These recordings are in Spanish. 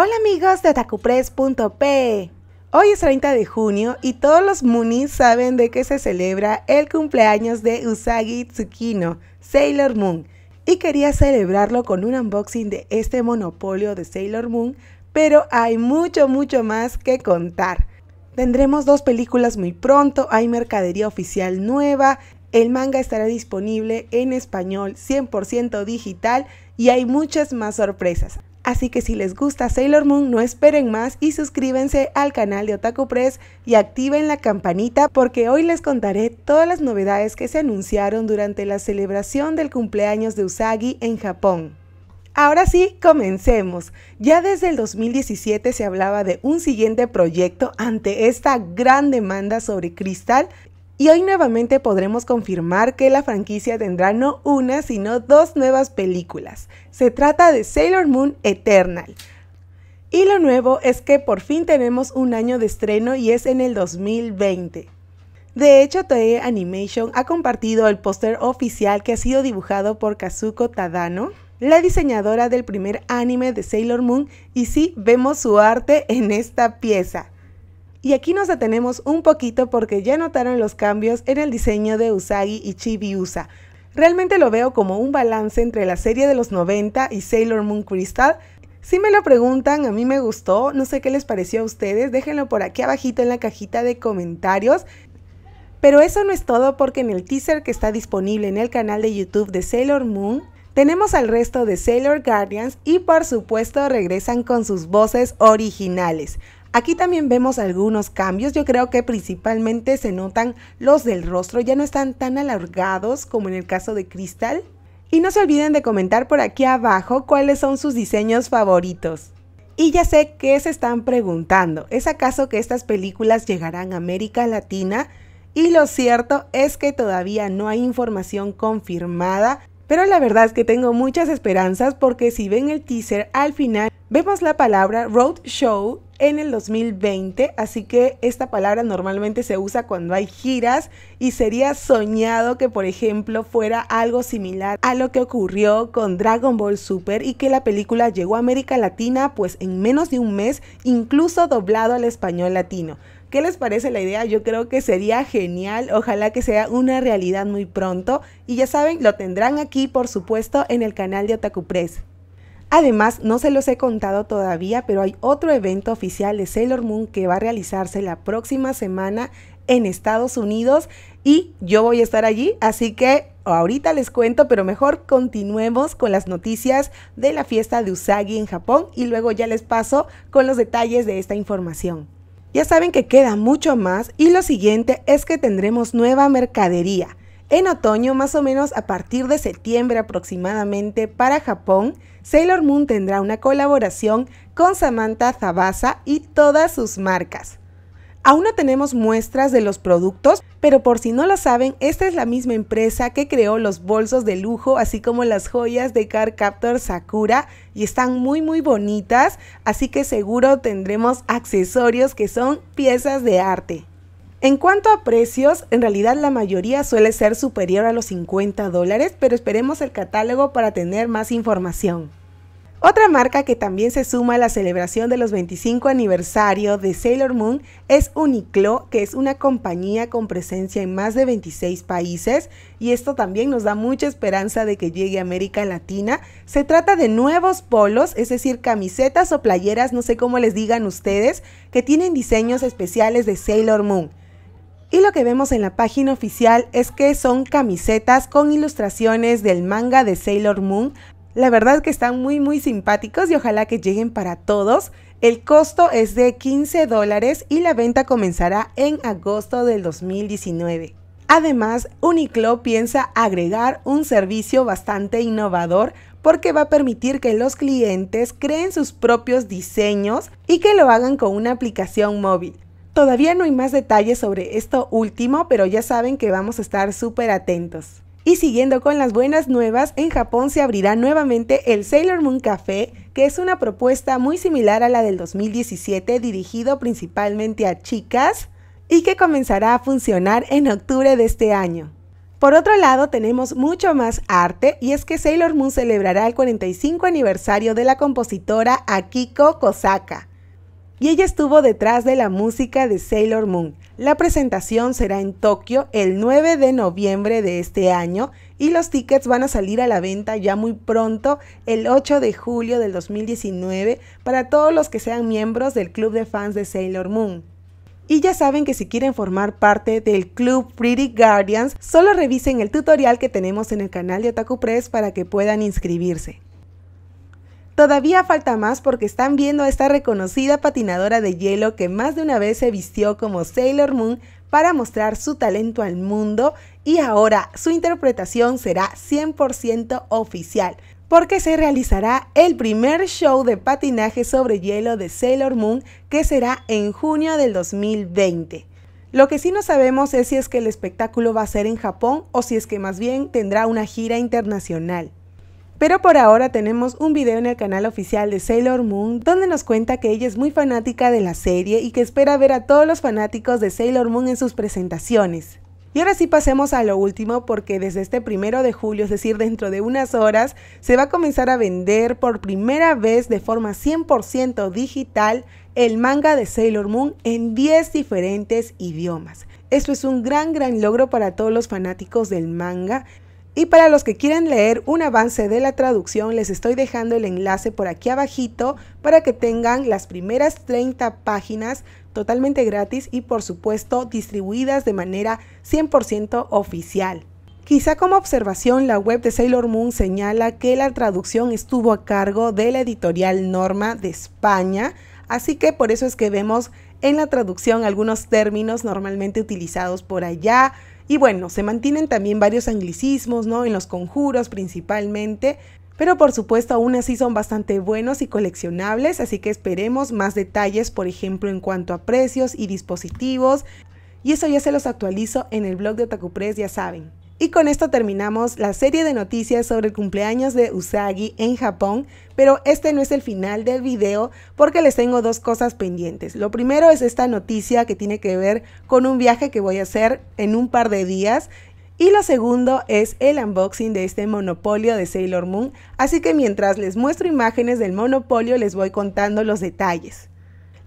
Hola amigos de otakupress.p. Hoy es 30 de junio y todos los Moonies saben de que se celebra el cumpleaños de Usagi Tsukino, Sailor Moon. Y quería celebrarlo con un unboxing de este monopolio de Sailor Moon, pero hay mucho, mucho más que contar. Tendremos dos películas muy pronto, hay mercadería oficial nueva, el manga estará disponible en español 100% digital y hay muchas más sorpresas. Así que si les gusta Sailor Moon, no esperen más y suscríbanse al canal de Otaku Press y activen la campanita porque hoy les contaré todas las novedades que se anunciaron durante la celebración del cumpleaños de Usagi en Japón. Ahora sí, comencemos. Ya desde el 2017 se hablaba de un siguiente proyecto ante esta gran demanda sobre cristal, y hoy nuevamente podremos confirmar que la franquicia tendrá no una, sino dos nuevas películas. Se trata de Sailor Moon Eternal. Y lo nuevo es que por fin tenemos un año de estreno y es en el 2020. De hecho, Toei Animation ha compartido el póster oficial que ha sido dibujado por Kazuko Tadano, la diseñadora del primer anime de Sailor Moon, y sí vemos su arte en esta pieza. Y aquí nos detenemos un poquito porque ya notaron los cambios en el diseño de Usagi y Chibi Usa. Realmente lo veo como un balance entre la serie de los 90 y Sailor Moon Crystal. Si me lo preguntan, a mí me gustó, no sé qué les pareció a ustedes, déjenlo por aquí abajito en la cajita de comentarios. Pero eso no es todo porque en el teaser que está disponible en el canal de YouTube de Sailor Moon, tenemos al resto de Sailor Guardians y por supuesto regresan con sus voces originales. Aquí también vemos algunos cambios, yo creo que principalmente se notan los del rostro, ya no están tan alargados como en el caso de Crystal. Y no se olviden de comentar por aquí abajo cuáles son sus diseños favoritos. Y ya sé que se están preguntando, ¿es acaso que estas películas llegarán a América Latina? Y lo cierto es que todavía no hay información confirmada, pero la verdad es que tengo muchas esperanzas porque si ven el teaser al final Vemos la palabra roadshow en el 2020, así que esta palabra normalmente se usa cuando hay giras y sería soñado que por ejemplo fuera algo similar a lo que ocurrió con Dragon Ball Super y que la película llegó a América Latina pues en menos de un mes, incluso doblado al español latino. ¿Qué les parece la idea? Yo creo que sería genial, ojalá que sea una realidad muy pronto y ya saben, lo tendrán aquí por supuesto en el canal de Otaku Press. Además, no se los he contado todavía, pero hay otro evento oficial de Sailor Moon que va a realizarse la próxima semana en Estados Unidos y yo voy a estar allí, así que ahorita les cuento, pero mejor continuemos con las noticias de la fiesta de Usagi en Japón y luego ya les paso con los detalles de esta información. Ya saben que queda mucho más y lo siguiente es que tendremos nueva mercadería. En otoño, más o menos a partir de septiembre aproximadamente, para Japón, Sailor Moon tendrá una colaboración con Samantha Zabasa y todas sus marcas. Aún no tenemos muestras de los productos, pero por si no lo saben, esta es la misma empresa que creó los bolsos de lujo, así como las joyas de Car Captor Sakura, y están muy muy bonitas, así que seguro tendremos accesorios que son piezas de arte. En cuanto a precios, en realidad la mayoría suele ser superior a los 50 dólares, pero esperemos el catálogo para tener más información. Otra marca que también se suma a la celebración de los 25 aniversario de Sailor Moon es Uniqlo, que es una compañía con presencia en más de 26 países y esto también nos da mucha esperanza de que llegue a América Latina. Se trata de nuevos polos, es decir, camisetas o playeras, no sé cómo les digan ustedes, que tienen diseños especiales de Sailor Moon. Y lo que vemos en la página oficial es que son camisetas con ilustraciones del manga de Sailor Moon. La verdad que están muy muy simpáticos y ojalá que lleguen para todos. El costo es de 15 dólares y la venta comenzará en agosto del 2019. Además, Uniqlo piensa agregar un servicio bastante innovador porque va a permitir que los clientes creen sus propios diseños y que lo hagan con una aplicación móvil. Todavía no hay más detalles sobre esto último, pero ya saben que vamos a estar súper atentos. Y siguiendo con las buenas nuevas, en Japón se abrirá nuevamente el Sailor Moon Café, que es una propuesta muy similar a la del 2017 dirigido principalmente a chicas y que comenzará a funcionar en octubre de este año. Por otro lado, tenemos mucho más arte y es que Sailor Moon celebrará el 45 aniversario de la compositora Akiko Kosaka y ella estuvo detrás de la música de Sailor Moon. La presentación será en Tokio el 9 de noviembre de este año y los tickets van a salir a la venta ya muy pronto, el 8 de julio del 2019, para todos los que sean miembros del club de fans de Sailor Moon. Y ya saben que si quieren formar parte del club Pretty Guardians, solo revisen el tutorial que tenemos en el canal de Otaku Press para que puedan inscribirse. Todavía falta más porque están viendo a esta reconocida patinadora de hielo que más de una vez se vistió como Sailor Moon para mostrar su talento al mundo y ahora su interpretación será 100% oficial porque se realizará el primer show de patinaje sobre hielo de Sailor Moon que será en junio del 2020. Lo que sí no sabemos es si es que el espectáculo va a ser en Japón o si es que más bien tendrá una gira internacional. Pero por ahora tenemos un video en el canal oficial de Sailor Moon donde nos cuenta que ella es muy fanática de la serie y que espera ver a todos los fanáticos de Sailor Moon en sus presentaciones. Y ahora sí pasemos a lo último porque desde este primero de julio, es decir, dentro de unas horas, se va a comenzar a vender por primera vez de forma 100% digital el manga de Sailor Moon en 10 diferentes idiomas. Esto es un gran, gran logro para todos los fanáticos del manga y para los que quieren leer un avance de la traducción, les estoy dejando el enlace por aquí abajito para que tengan las primeras 30 páginas totalmente gratis y por supuesto distribuidas de manera 100% oficial. Quizá como observación, la web de Sailor Moon señala que la traducción estuvo a cargo de la editorial Norma de España, Así que por eso es que vemos en la traducción algunos términos normalmente utilizados por allá. Y bueno, se mantienen también varios anglicismos, ¿no? En los conjuros principalmente. Pero por supuesto aún así son bastante buenos y coleccionables, así que esperemos más detalles, por ejemplo, en cuanto a precios y dispositivos. Y eso ya se los actualizo en el blog de Otaku ya saben. Y con esto terminamos la serie de noticias sobre el cumpleaños de Usagi en Japón, pero este no es el final del video porque les tengo dos cosas pendientes. Lo primero es esta noticia que tiene que ver con un viaje que voy a hacer en un par de días y lo segundo es el unboxing de este monopolio de Sailor Moon, así que mientras les muestro imágenes del monopolio les voy contando los detalles.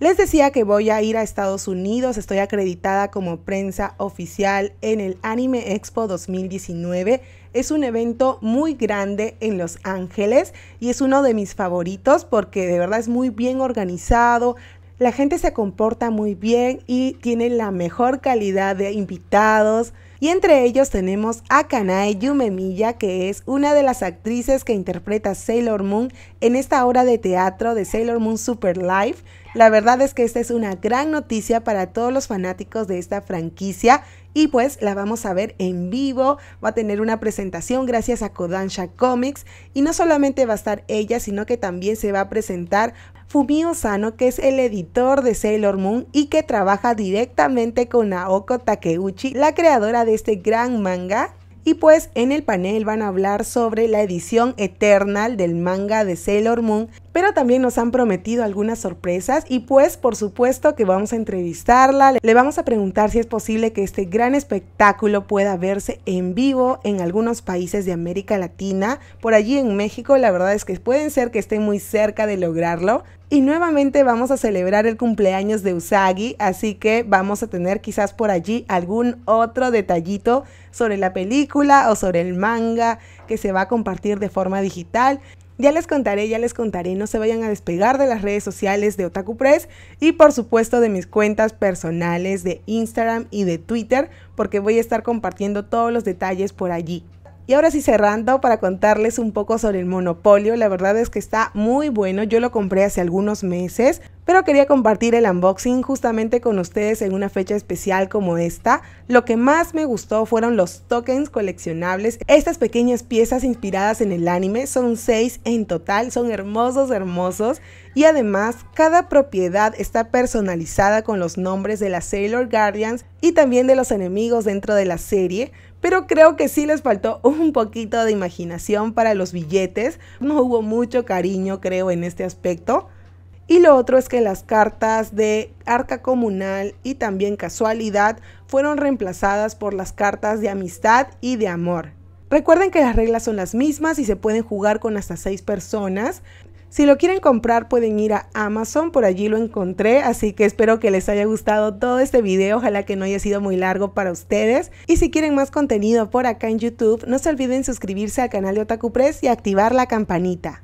Les decía que voy a ir a Estados Unidos, estoy acreditada como prensa oficial en el Anime Expo 2019. Es un evento muy grande en Los Ángeles y es uno de mis favoritos porque de verdad es muy bien organizado, la gente se comporta muy bien y tiene la mejor calidad de invitados. Y entre ellos tenemos a Kanae Yumemilla, que es una de las actrices que interpreta Sailor Moon en esta obra de teatro de Sailor Moon Super Life. La verdad es que esta es una gran noticia para todos los fanáticos de esta franquicia y pues la vamos a ver en vivo, va a tener una presentación gracias a Kodansha Comics y no solamente va a estar ella, sino que también se va a presentar Fumio Sano, que es el editor de Sailor Moon y que trabaja directamente con Naoko Takeuchi, la creadora de este gran manga y pues en el panel van a hablar sobre la edición Eternal del manga de Sailor Moon, pero también nos han prometido algunas sorpresas y pues por supuesto que vamos a entrevistarla, le vamos a preguntar si es posible que este gran espectáculo pueda verse en vivo en algunos países de América Latina, por allí en México la verdad es que pueden ser que esté muy cerca de lograrlo, y nuevamente vamos a celebrar el cumpleaños de Usagi, así que vamos a tener quizás por allí algún otro detallito sobre la película o sobre el manga que se va a compartir de forma digital. Ya les contaré, ya les contaré, no se vayan a despegar de las redes sociales de Otaku Press y por supuesto de mis cuentas personales de Instagram y de Twitter porque voy a estar compartiendo todos los detalles por allí. Y ahora sí cerrando para contarles un poco sobre el monopolio, la verdad es que está muy bueno, yo lo compré hace algunos meses, pero quería compartir el unboxing justamente con ustedes en una fecha especial como esta. Lo que más me gustó fueron los tokens coleccionables, estas pequeñas piezas inspiradas en el anime, son seis en total, son hermosos, hermosos, y además cada propiedad está personalizada con los nombres de las Sailor Guardians y también de los enemigos dentro de la serie, pero creo que sí les faltó un poquito de imaginación para los billetes. No hubo mucho cariño, creo, en este aspecto. Y lo otro es que las cartas de arca comunal y también casualidad fueron reemplazadas por las cartas de amistad y de amor. Recuerden que las reglas son las mismas y se pueden jugar con hasta seis personas. Si lo quieren comprar pueden ir a Amazon, por allí lo encontré, así que espero que les haya gustado todo este video, ojalá que no haya sido muy largo para ustedes. Y si quieren más contenido por acá en YouTube, no se olviden suscribirse al canal de Otaku Press y activar la campanita.